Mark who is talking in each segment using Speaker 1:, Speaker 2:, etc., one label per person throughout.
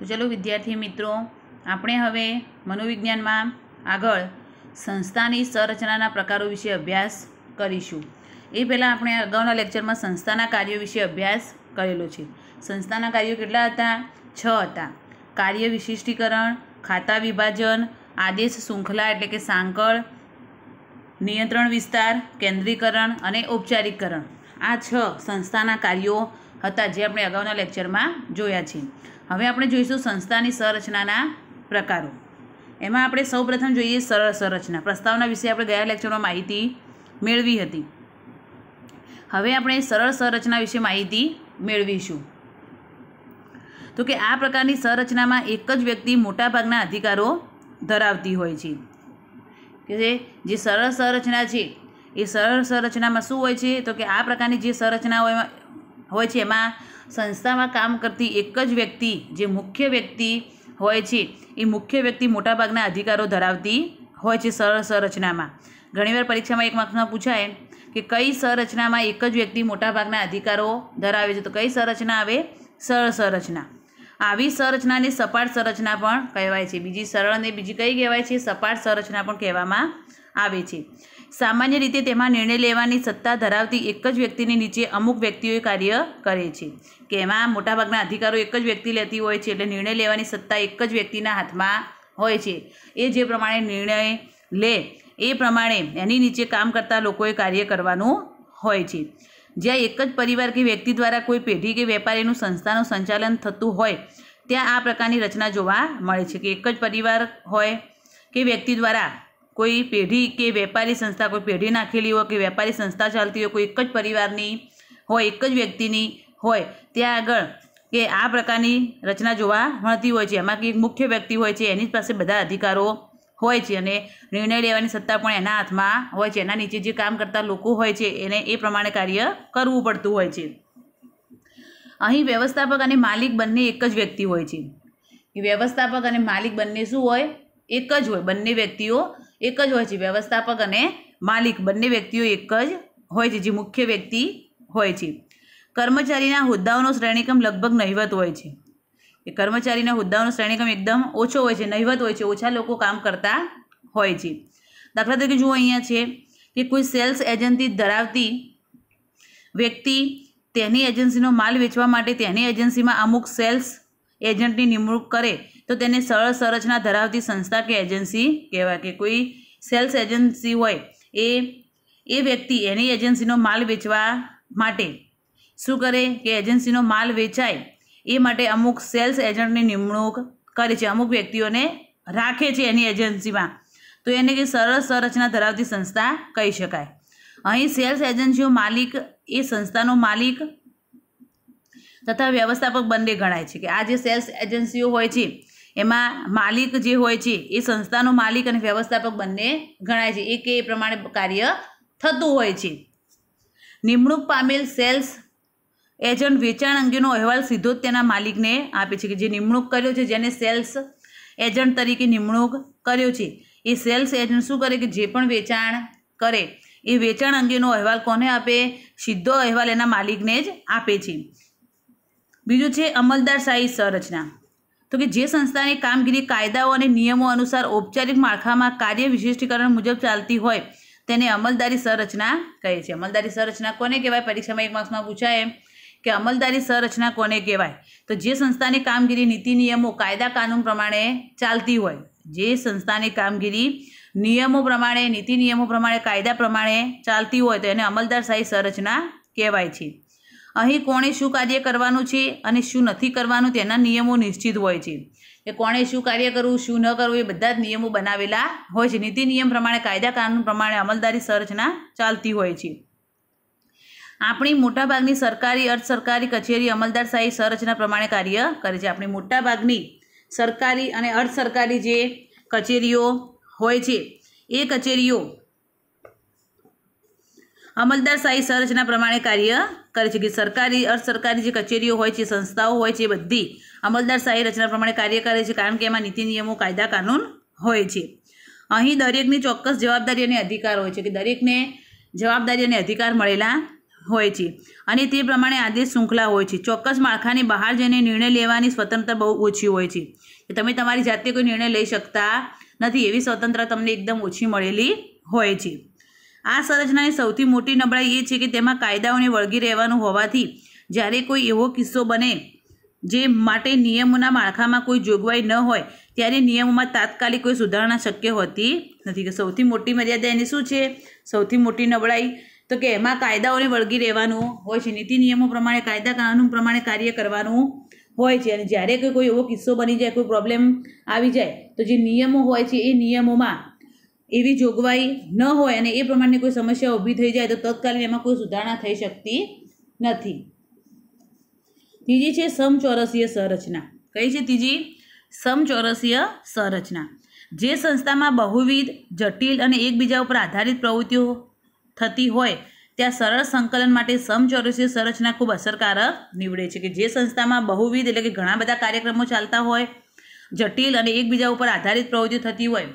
Speaker 1: તો ચલો વિદ્યાર્થી મિત્રો આપણે હવે મનોવિજ્ઞાનમાં આગળ સંસ્થાની સંરચનાના પ્રકારો વિશે અભ્યાસ કરીશું એ પહેલાં આપણે અગાઉના લેક્ચરમાં સંસ્થાના કાર્યો વિશે અભ્યાસ કરેલો છે સંસ્થાના કાર્યો કેટલા હતા છ હતા કાર્ય વિશિષ્ટીકરણ ખાતા વિભાજન આદેશ શૃંખલા એટલે કે સાંકળ નિયંત્રણ વિસ્તાર કેન્દ્રીકરણ અને ઔપચારિકરણ આ છ સંસ્થાના કાર્યો હતા જે આપણે અગાઉના લેક્ચરમાં જોયા છે હવે આપણે જોઈશું સંસ્થાની સંરચનાના પ્રકારો એમાં આપણે સૌપ્રથમ જોઈએ સરળ સંરચના પ્રસ્તાવના વિશે આપણે ગયા લેક્ચરમાં માહિતી મેળવી હતી હવે આપણે સરળ સંરચના વિશે માહિતી મેળવીશું તો કે આ પ્રકારની સંરચનામાં એક જ વ્યક્તિ મોટાભાગના અધિકારો ધરાવતી હોય છે કે જે સરળ સંરચના છે એ સરળ સંરચનામાં શું હોય છે તો કે આ પ્રકારની જે સંરચના હોય હોય છે એમાં સંસ્થામાં કામ કરતી એક જ વ્યક્તિ જે મુખ્ય વ્યક્તિ હોય છે એ મુખ્ય વ્યક્તિ મોટાભાગના અધિકારો ધરાવતી હોય છે સરળ સંરચનામાં ઘણીવાર પરીક્ષામાં એક માર્ક્સમાં પૂછાય કે કઈ સંરચનામાં એક જ વ્યક્તિ મોટાભાગના અધિકારો ધરાવે છે તો કઈ સંરચના આવે સરળ સંરચના આવી સંરચનાને સપાટ સંરચના પણ કહેવાય છે બીજી સરળ અને બીજી કઈ કહેવાય છે સપાટ સંરચના પણ કહેવામાં આવે છે સામાન્ય રીતે તેમાં નિર્ણય લેવાની સત્તા ધરાવતી એક જ વ્યક્તિની નીચે અમુક વ્યક્તિઓએ કાર્ય કરે છે કે એમાં મોટાભાગના અધિકારો એક જ વ્યક્તિ લેતી હોય છે એટલે નિર્ણય લેવાની સત્તા એક જ વ્યક્તિના હાથમાં હોય છે એ જે પ્રમાણે નિર્ણય લે એ પ્રમાણે એની નીચે કામ કરતા લોકોએ કાર્ય કરવાનું હોય છે જ્યાં એક જ પરિવાર કે વ્યક્તિ દ્વારા કોઈ પેઢી કે વેપારીનું સંસ્થાનું સંચાલન થતું હોય ત્યાં આ પ્રકારની રચના જોવા મળે છે કે એક જ પરિવાર હોય કે વ્યક્તિ દ્વારા કોઈ પેઢી કે વેપારી સંસ્થા કોઈ પેઢી નાખેલી હોય કે વેપારી સંસ્થા ચાલતી હોય કોઈ એક જ પરિવારની હોય એક જ વ્યક્તિની હોય ત્યાં આગળ કે આ પ્રકારની રચના જોવા મળતી હોય છે એમાં કે એક મુખ્ય વ્યક્તિ હોય છે એની પાસે બધા અધિકારો હોય છે અને નિર્ણય લેવાની સત્તા પણ એના હાથમાં હોય છે એના નીચે જે કામ કરતા લોકો હોય છે એને એ પ્રમાણે કાર્ય કરવું પડતું હોય છે અહીં વ્યવસ્થાપક અને માલિક બંને એક જ વ્યક્તિ હોય છે વ્યવસ્થાપક અને માલિક બંને શું હોય એક જ હોય બંને વ્યક્તિઓ એક જ હોય છે વ્યવસ્થાપક અને માલિક બંને વ્યક્તિઓ એક જ હોય છે જે મુખ્ય વ્યક્તિ હોય છે કર્મચારીના હોદ્દાઓનો શ્રેણીક્રમ લગભગ નહિવત હોય છે એ કર્મચારીના હોદ્દાઓનો શ્રેણીક્રમ એકદમ ઓછો હોય છે નહિવત હોય છે ઓછા લોકો કામ કરતા હોય છે દાખલા તરીકે જુઓ અહીંયા છે કે કોઈ સેલ્સ એજન્સી ધરાવતી વ્યક્તિ તેની એજન્સીનો માલ વેચવા માટે તેની એજન્સીમાં અમુક સેલ્સ એજન્ટની નિમણૂક કરે તો તેને સરળ સંરચના ધરાવતી સંસ્થા કે એજન્સી કહેવાય કે કોઈ સેલ્સ એજન્સી હોય એ એ વ્યક્તિ એની એજન્સીનો માલ વેચવા માટે શું કરે કે એજન્સીનો માલ વેચાય એ માટે અમુક સેલ્સ એજન્ટની નિમણૂક કરે છે અમુક વ્યક્તિઓને રાખે છે એની એજન્સીમાં તો એને કે સરળ સંરચના ધરાવતી સંસ્થા કહી શકાય અહીં સેલ્સ એજન્સીઓ માલિક એ સંસ્થાનો માલિક તથા વ્યવસ્થાપક બંને ગણાય છે કે આ જે સેલ્સ એજન્સીઓ હોય છે એમાં માલિક જે હોય છે એ સંસ્થાનો માલિક અને વ્યવસ્થાપક બંને ગણાય છે એ કે એ પ્રમાણે કાર્ય થતું હોય છે નિમણૂક પામેલ સેલ્સ એજન્ટ વેચાણ અંગેનો અહેવાલ સીધો જ તેના માલિકને આપે છે કે જે નિમણૂક કર્યો છે જેને સેલ્સ એજન્ટ તરીકે નિમણૂક કર્યો છે એ સેલ્સ એજન્ટ શું કરે કે જે પણ વેચાણ કરે એ વેચાણ અંગેનો અહેવાલ કોને આપે સીધો અહેવાલ એના માલિકને જ આપે છે બીજું છે અમલદારશાહી સંરચના તો કે જે સંસ્થાની કામગીરી કાયદાઓ અને નિયમો અનુસાર ઔપચારિક માળખામાં કાર્ય વિશિષ્ટીકરણ મુજબ ચાલતી હોય તેને અમલદારી સંરચના કહે છે અમલદારી સંરચના કોને કહેવાય પરીક્ષામાં એક માર્ક્સમાં પૂછાય એમ કે અમલદારી સંરચના કોને કહેવાય તો જે સંસ્થાની કામગીરી નીતિ નિયમો કાયદા કાનૂન પ્રમાણે ચાલતી હોય જે સંસ્થાની કામગીરી નિયમો પ્રમાણે નીતિ નિયમો પ્રમાણે કાયદા પ્રમાણે ચાલતી હોય તો એને અમલદારશાહી સંરચના કહેવાય છે અહીં કોણે શું કાર્ય કરવાનું છે અને શું નથી કરવાનું તેના નિયમો નિશ્ચિત હોય છે કે કોણે શું કાર્ય કરવું શું ન કરવું એ બધા જ નિયમો બનાવેલા હોય છે નીતિ નિયમ પ્રમાણે કાયદા કાનૂન પ્રમાણે અમલદારી સંરચના ચાલતી હોય છે આપણી મોટાભાગની સરકારી અર્ધ સરકારી કચેરી અમલદારશાહી સંરચના પ્રમાણે કાર્ય કરે છે આપણી મોટાભાગની સરકારી અને અર્ધ સરકારી જે કચેરીઓ હોય છે એ કચેરીઓ અમલદારશાહી સંરચના પ્રમાણે કાર્ય કરે છે કે સરકારી અર્ધ સરકારી જે કચેરીઓ હોય છે સંસ્થાઓ હોય છે બધી અમલદારશાહી રચના પ્રમાણે કાર્ય કરે છે કારણ કે એમાં નીતિ નિયમો કાયદા કાનૂન હોય છે અહીં દરેકની ચોક્કસ જવાબદારી અને અધિકાર હોય છે કે દરેકને જવાબદારી અને અધિકાર મળેલા હોય છે અને તે પ્રમાણે આદેશ શૃંખલા હોય છે ચોક્કસ માળખાની બહાર જઈને નિર્ણય લેવાની સ્વતંત્રતા બહુ ઓછી હોય છે તમે તમારી જાતે કોઈ નિર્ણય લઈ શકતા નથી એવી સ્વતંત્રતા તમને એકદમ ઓછી મળેલી હોય છે આ સંરચનાની સૌથી મોટી નબળાઈ એ છે કે તેમાં કાયદાઓને વળગી રહેવાનું હોવાથી જ્યારે કોઈ એવો કિસ્સો બને જે માટે નિયમોના માળખામાં કોઈ જોગવાઈ ન હોય ત્યારે નિયમોમાં તાત્કાલિક કોઈ સુધારણા શક્ય હોતી નથી કે સૌથી મોટી મર્યાદા એની શું છે સૌથી મોટી નબળાઈ તો કે એમાં કાયદાઓને વળગી રહેવાનું હોય છે નીતિ નિયમો પ્રમાણે કાયદા કાનૂન પ્રમાણે કાર્ય કરવાનું હોય છે અને જ્યારે કોઈ એવો કિસ્સો બની જાય કોઈ પ્રોબ્લેમ આવી જાય તો જે નિયમો હોય છે એ નિયમોમાં એવી જોગવાઈ ન હોય અને એ પ્રમાણે કોઈ સમસ્યા ઊભી થઈ જાય તો તત્કાલીન એમાં કોઈ સુધારણા થઈ શકતી નથી ત્રીજી છે સમચોરસીય સંરચના કઈ છે ત્રીજી સમચોરસીય સંરચના જે સંસ્થામાં બહુવિધ જટિલ અને એકબીજા ઉપર આધારિત પ્રવૃત્તિઓ થતી હોય ત્યાં સરળ સંકલન માટે સમચોરસીય સંરચના ખૂબ અસરકારક નીવડે છે કે જે સંસ્થામાં બહુવિધ એટલે કે ઘણા બધા કાર્યક્રમો ચાલતા હોય જટિલ અને એકબીજા ઉપર આધારિત પ્રવૃત્તિઓ થતી હોય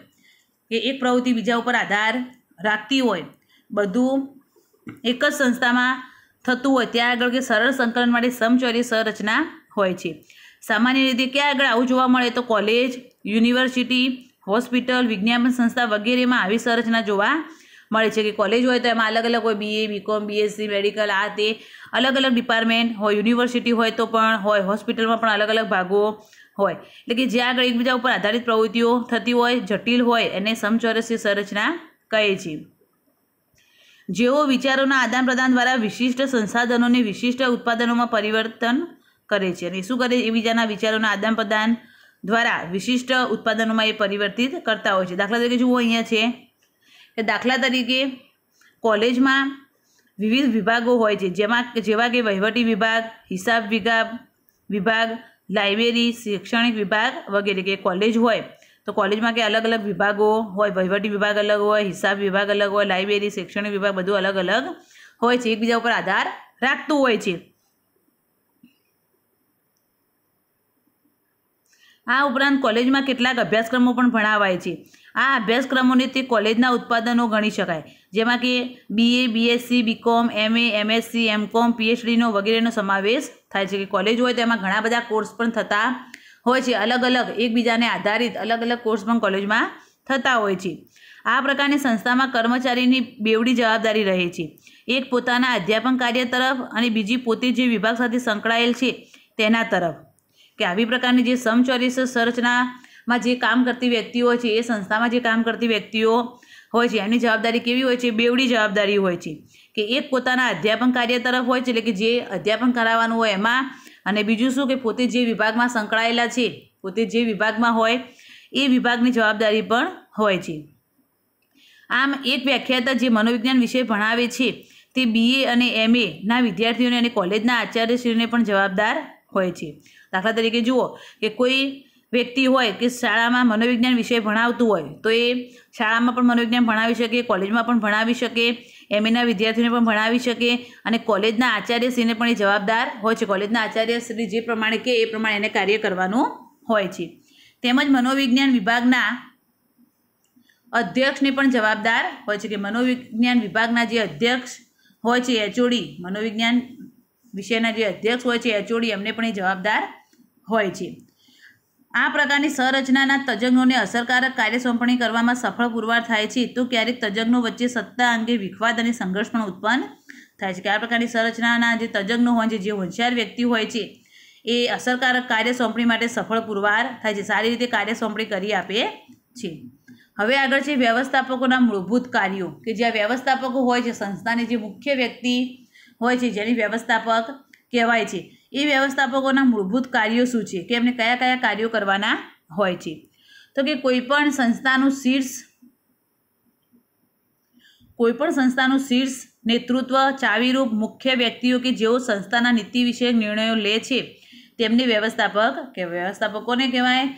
Speaker 1: કે એક પ્રવૃત્તિ બીજા ઉપર આધાર રાખતી હોય બધું એક જ સંસ્થામાં થતું હોય ત્યાં આગળ કે સરળ સંકલન માટે સમચોરી સંરચના હોય છે સામાન્ય રીતે ક્યાં આગળ આવું જોવા મળે તો કોલેજ યુનિવર્સિટી હોસ્પિટલ વિજ્ઞાપન સંસ્થા વગેરેમાં આવી સંરચના જોવા મળે છે કે કોલેજ હોય તો એમાં અલગ અલગ હોય બીએ બીકોમ બીએસસી મેડિકલ આ તે અલગ અલગ ડિપાર્ટમેન્ટ હોય યુનિવર્સિટી હોય તો પણ હોય હોસ્પિટલમાં પણ અલગ અલગ ભાગો હોય એટલે કે જ્યાં આગળ એકબીજા ઉપર આધારિત પ્રવૃત્તિઓ થતી હોય જટિલ હોય એને સમચોરસી સંરચના કહે છે જેઓ વિચારોના આદાન પ્રદાન દ્વારા વિશિષ્ટ સંસાધનોને વિશિષ્ટ ઉત્પાદનોમાં પરિવર્તન કરે છે અને શું કરે એકબીજાના વિચારોના આદાન પ્રદાન દ્વારા વિશિષ્ટ ઉત્પાદનોમાં એ પરિવર્તિત કરતા હોય છે દાખલા તરીકે જુઓ અહીંયા છે કે દાખલા તરીકે કોલેજમાં વિવિધ વિભાગો હોય છે જેમાં જેવા કે વહીવટી વિભાગ હિસાબ વિભાગ વિભાગ લાઇબ્રેરી શૈક્ષણિક વિભાગ વગેરે કે કોલેજ હોય તો કોલેજમાં કે અલગ અલગ વિભાગો હોય વહીવટી વિભાગ અલગ હોય હિસાબ વિભાગ અલગ હોય લાઇબ્રેરી શૈક્ષણિક વિભાગ બધું અલગ અલગ હોય છે એકબીજા ઉપર આધાર રાખતું હોય છે આ ઉપરાંત કોલેજમાં કેટલાક અભ્યાસક્રમો પણ ભણાવાય છે આ અભ્યાસક્રમોને તે કોલેજના ઉત્પાદનો ગણી શકાય જેમાં કે BA BSc BCom MA MSc MCom પીએચડીનો વગેરેનો સમાવેશ થાય છે કે કોલેજ હોય તેમાં ઘણા બધા કોર્સ પણ થતા હોય છે અલગ અલગ એકબીજાને આધારિત અલગ અલગ કોર્સ પણ કોલેજમાં થતા હોય છે આ પ્રકારની સંસ્થામાં કર્મચારીની બેવડી જવાબદારી રહે છે એક પોતાના અધ્યાપન કાર્ય તરફ અને બીજી પોતે જે વિભાગ સાથે સંકળાયેલ છે તેના તરફ કે આવી પ્રકારની જે સમચોરીસ સંરચનામાં જે કામ કરતી વ્યક્તિઓ હોય છે એ સંસ્થામાં જે કામ કરતી વ્યક્તિઓ હોય છે એની જવાબદારી કેવી હોય છે બેવડી જવાબદારી હોય છે કે એક પોતાના અધ્યાપન કાર્ય તરફ હોય છે એટલે કે જે અધ્યાપન કરાવવાનું હોય એમાં અને બીજું શું કે પોતે જે વિભાગમાં સંકળાયેલા છે પોતે જે વિભાગમાં હોય એ વિભાગની જવાબદારી પણ હોય છે આમ એક વ્યાખ્યાતા જે મનોવિજ્ઞાન વિશે ભણાવે છે તે બીએ અને એમએના વિદ્યાર્થીઓને અને કોલેજના આચાર્યશ્રીઓને પણ જવાબદાર હોય છે દાખલા તરીકે જુઓ કે કોઈ વ્યક્તિ હોય કે શાળામાં મનોવિજ્ઞાન વિષય ભણાવતું હોય તો એ શાળામાં પણ મનોવિજ્ઞાન ભણાવી શકે કોલેજમાં પણ ભણાવી શકે એમએના વિદ્યાર્થીઓને પણ ભણાવી શકે અને કોલેજના આચાર્યશ્રીને પણ એ જવાબદાર હોય છે કોલેજના આચાર્યશ્રી જે પ્રમાણે કે એ પ્રમાણે એને કાર્ય કરવાનું હોય છે તેમજ મનોવિજ્ઞાન વિભાગના અધ્યક્ષને પણ જવાબદાર હોય છે કે મનોવિજ્ઞાન વિભાગના જે અધ્યક્ષ હોય છે એચઓડી મનોવિજ્ઞાન વિષયના જે અધ્યક્ષ હોય છે એચઓડી એમને પણ એ જવાબદાર હોય છે આ પ્રકારની સંરચનાના તજજ્ઞોને અસરકારક કાર્ય સોંપણી કરવામાં સફળ પુરવાર થાય છે તો ક્યારેક તજજ્ઞો વચ્ચે સત્તા અંગે વિખવાદ અને સંઘર્ષ પણ ઉત્પન્ન થાય છે કે આ પ્રકારની સંરચનાના જે તજજ્ઞો હોય છે જે હોશિયાર વ્યક્તિ હોય છે એ અસરકારક કાર્ય સોંપણી માટે સફળ પુરવાર થાય છે સારી રીતે કાર્ય સોંપણી કરી આપે છે હવે આગળ છે વ્યવસ્થાપકોના મૂળભૂત કાર્યો કે જ્યાં વ્યવસ્થાપકો હોય છે સંસ્થાની જે મુખ્ય વ્યક્તિ હોય છે જેની વ્યવસ્થાપક કહેવાય છે એ વ્યવસ્થાપકોના મૂળભૂત કાર્યો શું છે કે એમને કયા કયા કાર્યો કરવાના હોય છે તો કે કોઈપણ સંસ્થાનું શીર્ષ કોઈપણ સંસ્થાનું શીર્ષ નેતૃત્વ ચાવીરૂપ મુખ્ય વ્યક્તિઓ કે જેઓ સંસ્થાના નીતિ વિશે નિર્ણયો લે છે તેમને વ્યવસ્થાપક કે વ્યવસ્થાપકોને કહેવાય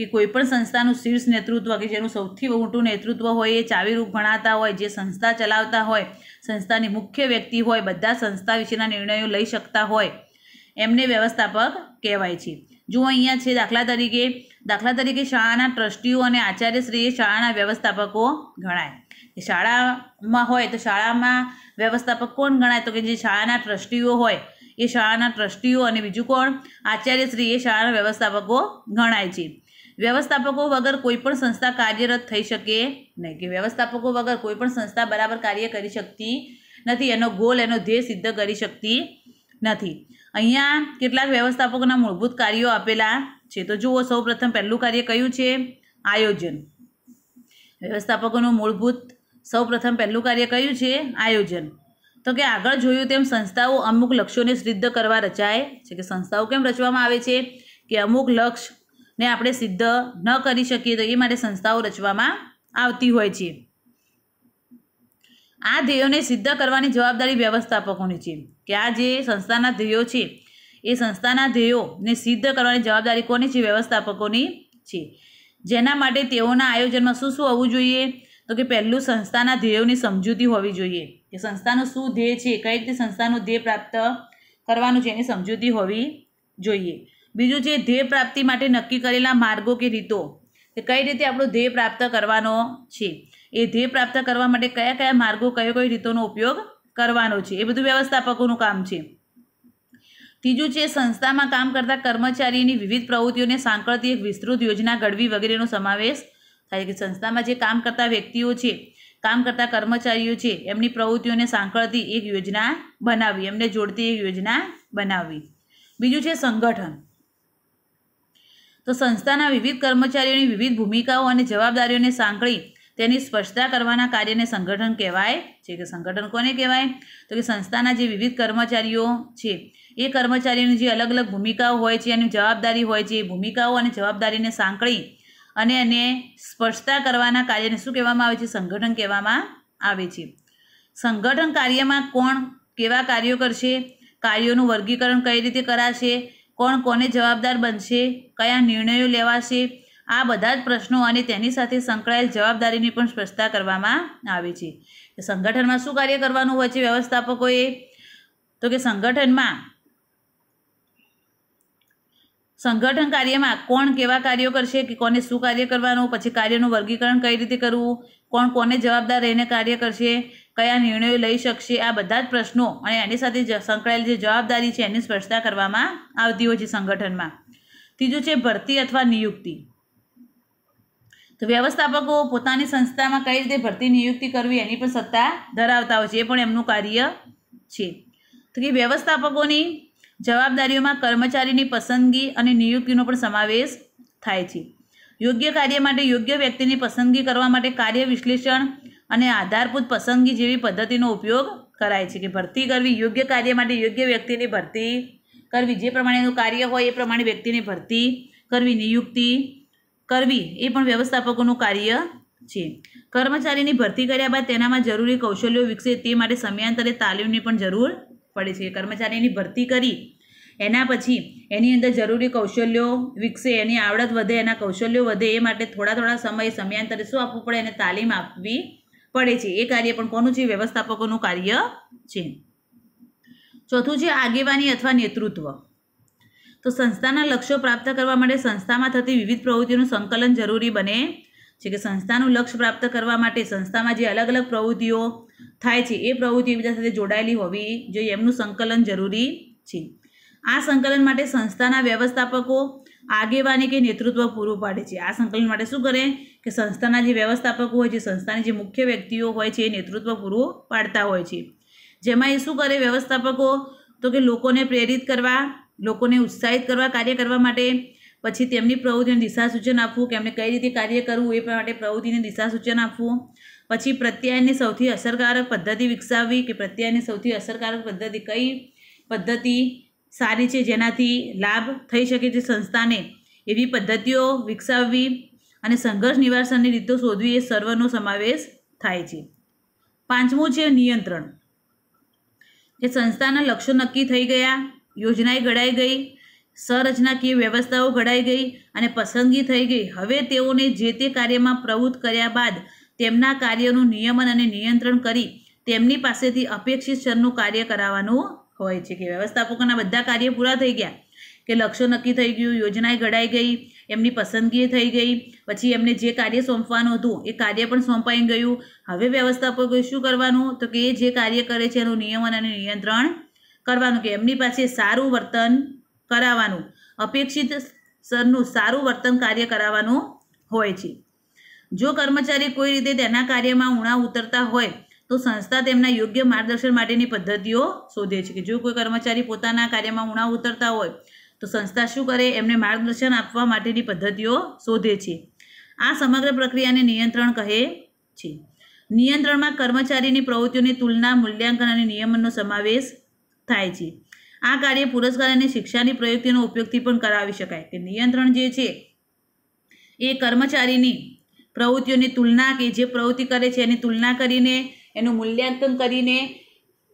Speaker 1: કે કોઈપણ સંસ્થાનું શીર્ષ નેતૃત્વ કે જેનું સૌથી મોટું નેતૃત્વ હોય એ ચાવીરૂપ ગણાતા હોય જે સંસ્થા ચલાવતા હોય સંસ્થાની મુખ્ય વ્યક્તિ હોય બધા સંસ્થા વિશેના નિર્ણયો લઈ શકતા હોય એમને વ્યવસ્થાપક કહેવાય છે જુઓ અહીંયા છે દાખલા તરીકે દાખલા તરીકે શાળાના ટ્રસ્ટીઓ અને આચાર્યશ્રીએ શાળાના વ્યવસ્થાપકો ગણાય શાળામાં હોય તો શાળામાં વ્યવસ્થાપક કોણ ગણાય તો કે જે શાળાના ટ્રસ્ટીઓ હોય એ શાળાના ટ્રસ્ટીઓ અને બીજું કોણ આચાર્યશ્રીએ શાળાના વ્યવસ્થાપકો ગણાય છે વ્યવસ્થાપકો વગર કોઈપણ સંસ્થા કાર્યરત થઈ શકે નહીં કે વ્યવસ્થાપકો વગર કોઈપણ સંસ્થા બરાબર કાર્ય કરી શકતી નથી એનો ગોલ એનો ધ્યેય સિદ્ધ કરી શકતી નથી અહીંયા કેટલાક વ્યવસ્થાપકોના મૂળભૂત કાર્યો આપેલા છે તો જુઓ સૌપ્રથમ પહેલું કાર્ય કયું છે આયોજન વ્યવસ્થાપકોનું મૂળભૂત સૌપ્રથમ પહેલું કાર્ય કયું છે આયોજન તો કે આગળ જોયું તેમ સંસ્થાઓ અમુક લક્ષ્યોને સિદ્ધ કરવા રચાય છે કે સંસ્થાઓ કેમ રચવામાં આવે છે કે અમુક લક્ષ્યને આપણે સિદ્ધ ન કરી શકીએ તો એ માટે સંસ્થાઓ રચવામાં આવતી હોય છે આ ધ્યેયોને સિદ્ધ કરવાની જવાબદારી વ્યવસ્થાપકોની છે કે આ જે સંસ્થાના ધ્યેયો છે એ સંસ્થાના ધ્યેયોને સિદ્ધ કરવાની જવાબદારી કોની છે વ્યવસ્થાપકોની છે જેના માટે તેઓના આયોજનમાં શું શું હોવું જોઈએ તો કે પહેલું સંસ્થાના ધ્યેયોની સમજૂતી હોવી જોઈએ કે સંસ્થાનું શું ધ્યેય છે કઈ રીતે સંસ્થાનું ધ્યેય પ્રાપ્ત કરવાનું છે એની સમજૂતી હોવી જોઈએ બીજું છે ધ્યેય પ્રાપ્તિ માટે નક્કી કરેલા માર્ગો કે રીતો કે કઈ રીતે આપણો ધ્યેય પ્રાપ્ત કરવાનો છે એ ધ્યેય પ્રાપ્ત કરવા માટે કયા કયા માર્ગો કયો કઈ રીતોનો ઉપયોગ કરવાનો છે એ બધું વ્યવસ્થાપકોનું કામ છે ત્રીજું છે સંસ્થામાં કામ કરતા કર્મચારીની વિવિધ પ્રવૃત્તિઓને સાંકળતી એક વિસ્તૃત યોજના ઘડવી વગેરેનો સમાવેશ થાય છે સંસ્થામાં જે કામ કરતા વ્યક્તિઓ છે કામ કરતા કર્મચારીઓ છે એમની પ્રવૃત્તિઓને સાંકળતી એક યોજના બનાવવી એમને જોડતી એક યોજના બનાવવી બીજું છે સંગઠન તો સંસ્થાના વિવિધ કર્મચારીઓની વિવિધ ભૂમિકાઓ અને જવાબદારીઓને સાંકળી તેની સ્પષ્ટતા કરવાના કાર્યને સંગઠન કહેવાય છે કે સંગઠન કોને કહેવાય તો કે સંસ્થાના જે વિવિધ કર્મચારીઓ છે એ કર્મચારીઓની જે અલગ અલગ ભૂમિકાઓ હોય છે એની જવાબદારી હોય છે એ ભૂમિકાઓ અને જવાબદારીને સાંકળી અને એને સ્પષ્ટતા કરવાના કાર્યને શું કહેવામાં આવે છે સંગઠન કહેવામાં આવે છે સંગઠન કાર્યમાં કોણ કેવા કાર્યો કરશે કાર્યોનું વર્ગીકરણ કઈ રીતે કરાશે કોણ કોને જવાબદાર બનશે કયા નિર્ણયો લેવાશે આ બધા જ પ્રશ્નો અને તેની સાથે સંકળાયેલ જવાબદારીની પણ સ્પષ્ટતા કરવામાં આવી છે સંગઠનમાં શું કાર્ય કરવાનું હોય છે વ્યવસ્થાપકોએ તો કે સંગઠનમાં સંગઠન કાર્યમાં કોણ કેવા કાર્યો કરશે કે કોને શું કાર્ય કરવાનું પછી કાર્યનું વર્ગીકરણ કઈ રીતે કરવું કોણ કોને જવાબદાર રહીને કાર્ય કરશે કયા નિર્ણયો લઈ શકશે આ બધા જ પ્રશ્નો અને એની સાથે સંકળાયેલ જે જવાબદારી છે એની સ્પષ્ટતા કરવામાં આવતી હોય છે સંગઠનમાં ત્રીજું છે ભરતી અથવા નિયુક્તિ તો વ્યવસ્થાપકો પોતાની સંસ્થામાં કઈ રીતે ભરતી નિયુક્તિ કરવી એની પણ સત્તા ધરાવતા હોય છે એ પણ એમનું કાર્ય છે તો કે વ્યવસ્થાપકોની જવાબદારીઓમાં કર્મચારીની પસંદગી અને નિયુક્તિનો પણ સમાવેશ થાય છે યોગ્ય કાર્ય માટે યોગ્ય વ્યક્તિની પસંદગી કરવા માટે કાર્ય વિશ્લેષણ અને આધારભૂત પસંદગી જેવી પદ્ધતિનો ઉપયોગ કરાય છે કે ભરતી કરવી યોગ્ય કાર્ય માટે યોગ્ય વ્યક્તિની ભરતી કરવી જે પ્રમાણેનું કાર્ય હોય એ પ્રમાણે વ્યક્તિની ભરતી કરવી નિયુક્તિ કરવી એ પણ વ્યવસ્થાપકોનું કાર્ય છે કર્મચારીની ભરતી કર્યા બાદ તેનામાં જરૂરી કૌશલ્યો વિકસે તે માટે સમયાંતરે તાલીમની પણ જરૂર પડે છે કર્મચારીની ભરતી કરી એના પછી એની અંદર જરૂરી કૌશલ્યો વિકસે એની આવડત વધે એના કૌશલ્યો વધે એ માટે થોડા થોડા સમયે સમયાંતરે શું આપવું પડે એને તાલીમ આપવી પડે છે એ કાર્ય પણ કોનું છે વ્યવસ્થાપકોનું કાર્ય છે ચોથું છે આગેવાની અથવા નેતૃત્વ તો સંસ્થાના લક્ષ્યો પ્રાપ્ત કરવા માટે સંસ્થામાં થતી વિવિધ પ્રવૃત્તિઓનું સંકલન જરૂરી બને છે કે સંસ્થાનું લક્ષ્ય પ્રાપ્ત કરવા માટે સંસ્થામાં જે અલગ અલગ પ્રવૃત્તિઓ થાય છે એ પ્રવૃત્તિ એકબીજા સાથે જોડાયેલી હોવી જોઈએ એમનું સંકલન જરૂરી છે આ સંકલન માટે સંસ્થાના વ્યવસ્થાપકો આગેવાની કે નેતૃત્વ પૂરું પાડે છે આ સંકલન માટે શું કરે કે સંસ્થાના જે વ્યવસ્થાપકો હોય છે સંસ્થાની જે મુખ્ય વ્યક્તિઓ હોય છે એ નેતૃત્વ પૂરું પાડતા હોય છે જેમાં એ શું કરે વ્યવસ્થાપકો તો કે લોકોને પ્રેરિત કરવા લોકોને ઉત્સાહિત કરવા કાર્ય કરવા માટે પછી તેમની પ્રવૃત્તિને દિશા આપવું કે એમને કઈ રીતે કાર્ય કરવું એ માટે પ્રવૃત્તિને દિશા આપવું પછી પ્રત્યાયનની સૌથી અસરકારક પદ્ધતિ વિકસાવવી કે પ્રત્યાયની સૌથી અસરકારક પદ્ધતિ કઈ પદ્ધતિ સારી છે જેનાથી લાભ થઈ શકે છે સંસ્થાને એવી પદ્ધતિઓ વિકસાવવી અને સંઘર્ષ નિવાસનની રીતો શોધવી એ સર્વનો સમાવેશ થાય છે પાંચમું છે નિયંત્રણ જે સંસ્થાના લક્ષ્યો નક્કી થઈ ગયા યોજનાએ ઘડાઈ ગઈ સંરચનાકીય વ્યવસ્થાઓ ઘડાઈ ગઈ અને પસંદગી થઈ ગઈ હવે તેઓને જે તે કાર્યમાં પ્રવૃત્ત કર્યા બાદ તેમના કાર્યનું નિયમન અને નિયંત્રણ કરી તેમની પાસેથી અપેક્ષિત સ્તરનું કાર્ય કરાવવાનું હોય છે કે વ્યવસ્થાપકોના બધા કાર્ય પૂરા થઈ ગયા કે લક્ષ્યો નક્કી થઈ ગયું યોજનાએ ઘડાઈ ગઈ એમની પસંદગી થઈ ગઈ પછી એમને જે કાર્ય સોંપવાનું હતું એ કાર્ય પણ સોંપાઈ ગયું હવે વ્યવસ્થાપકોએ શું કરવાનું તો કે એ જે કાર્ય કરે છે એનું નિયમન અને નિયંત્રણ કરવાનું કે એમની પાસે સારું વર્તન કરાવવાનું અપેક્ષિત સરનું સારું વર્તન કાર્ય કરાવવાનું હોય છે જો કર્મચારી કોઈ રીતે તેના કાર્યમાં ઉણા ઉતરતા હોય તો સંસ્થા તેમના યોગ્ય માર્ગદર્શન માટેની પદ્ધતિઓ શોધે છે કે જો કોઈ કર્મચારી પોતાના કાર્યમાં ઉણા ઉતરતા હોય તો સંસ્થા શું કરે એમને માર્ગદર્શન આપવા માટેની પદ્ધતિઓ શોધે છે આ સમગ્ર પ્રક્રિયાને નિયંત્રણ કહે છે નિયંત્રણમાં કર્મચારીની પ્રવૃત્તિઓની તુલના મૂલ્યાંકન અને નિયમનનો સમાવેશ થાય છે આ કાર્ય પુરસ્કાર અને શિક્ષાની પ્રયુક્તિનો ઉપયોગથી પણ કરાવી શકાય કે નિયંત્રણ જે છે એ કર્મચારીની પ્રવૃત્તિઓની તુલના કે જે પ્રવૃત્તિ કરે છે એની તુલના કરીને એનું મૂલ્યાંકન કરીને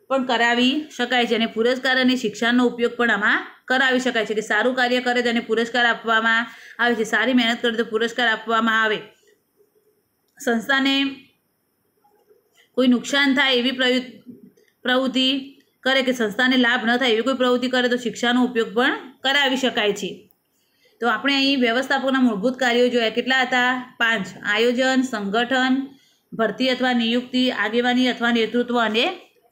Speaker 1: પણ કરાવી શકાય છે અને પુરસ્કાર અને શિક્ષાનો ઉપયોગ પણ આમાં કરાવી શકાય છે કે સારું કાર્ય કરે તો એને પુરસ્કાર આપવામાં આવે છે સારી મહેનત કરે તો પુરસ્કાર આપવામાં આવે સંસ્થાને કોઈ નુકસાન થાય એવી પ્રવૃત્તિ કરે કે સંસ્થાને લાભ ન થાય એવી કોઈ પ્રવૃત્તિ કરે તો શિક્ષાનો ઉપયોગ પણ કરાવી શકાય છે તો આપણે અહીં વ્યવસ્થાપકના મૂળભૂત કાર્યો જોયા કેટલા હતા પાંચ આયોજન સંગઠન ભરતી અથવા નિયુક્તિ આગેવાની અથવા નેતૃત્વ અને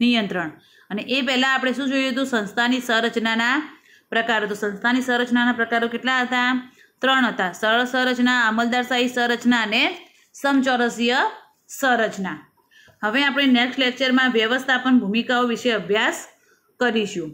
Speaker 1: નિયંત્રણ અને એ પહેલાં આપણે શું જોયું હતું સંસ્થાની સંરચનાના પ્રકારો તો સંસ્થાની સંરચનાના પ્રકારો કેટલા હતા ત્રણ હતા સરળ સંરચના અમલદારશાહી સંરચના અને સમચોરસીય સંરચના હવે આપણે નેક્સ્ટ લેક્ચરમાં વ્યવસ્થાપન ભૂમિકાઓ વિશે અભ્યાસ કરીશું